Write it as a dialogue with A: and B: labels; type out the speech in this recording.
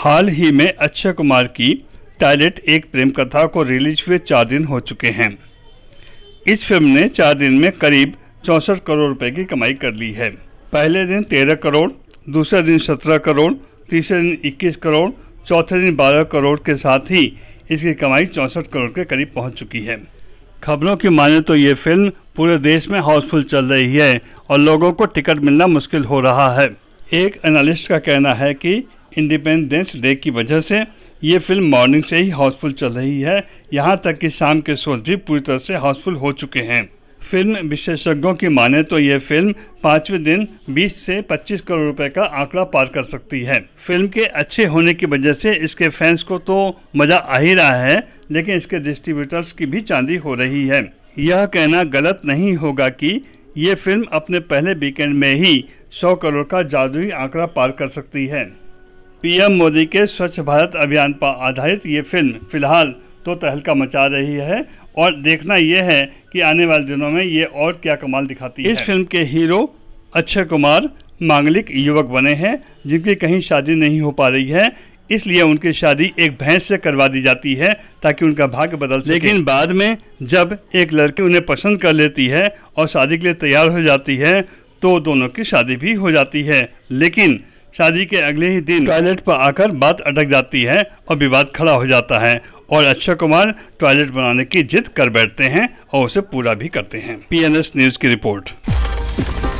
A: हाल ही में अक्षय कुमार की टायलेट एक प्रेम कथा को रिलीज हुए चार दिन हो चुके हैं इस फिल्म ने चार दिन में करीब चौंसठ करोड़ रुपए की कमाई कर ली है पहले दिन तेरह करोड़ दूसरे दिन सत्रह करोड़ तीसरे दिन इक्कीस करोड़ चौथे दिन बारह करोड़ के साथ ही इसकी कमाई चौंसठ करोड़ के करीब पहुंच चुकी है खबरों की माने तो ये फिल्म पूरे देश में हाउसफुल चल रही है और लोगों को टिकट मिलना मुश्किल हो रहा है एक एनालिस्ट का कहना है कि इंडिपेंडेंस डे की वजह से ये फिल्म मॉर्निंग से ही हाउसफुल चल रही है यहाँ तक कि शाम के शोज भी पूरी तरह से हाउसफुल हो चुके हैं फिल्म विशेषज्ञों की माने तो ये फिल्म पाँचवें दिन 20 से 25 करोड़ रुपए का आंकड़ा पार कर सकती है फिल्म के अच्छे होने की वजह से इसके फैंस को तो मज़ा आ ही रहा है लेकिन इसके डिस्ट्रीब्यूटर्स की भी चांदी हो रही है यह कहना गलत नहीं होगा कि ये फिल्म अपने पहले वीकेंड में ही 100 करोड़ का जादुई आंकड़ा पार कर सकती है पीएम मोदी के स्वच्छ भारत अभियान पर आधारित ये फिल्म फिलहाल तो तहलका मचा रही है और देखना यह है कि आने वाले दिनों में ये और क्या कमाल दिखाती इस है इस फिल्म के हीरो अक्षय कुमार मांगलिक युवक बने हैं जिनकी कहीं शादी नहीं हो पा रही है इसलिए उनकी शादी एक भैंस से करवा दी जाती है ताकि उनका भाग्य बदल सके लेकिन बाद में जब एक लड़की उन्हें पसंद कर लेती है और शादी के लिए तैयार हो जाती है तो दोनों की शादी भी हो जाती है लेकिन शादी के अगले ही दिन टॉयलेट पर आकर बात अटक जाती है और विवाद खड़ा हो जाता है और अक्षय कुमार टॉयलेट बनाने की जिद कर बैठते हैं और उसे पूरा भी करते हैं पी न्यूज की रिपोर्ट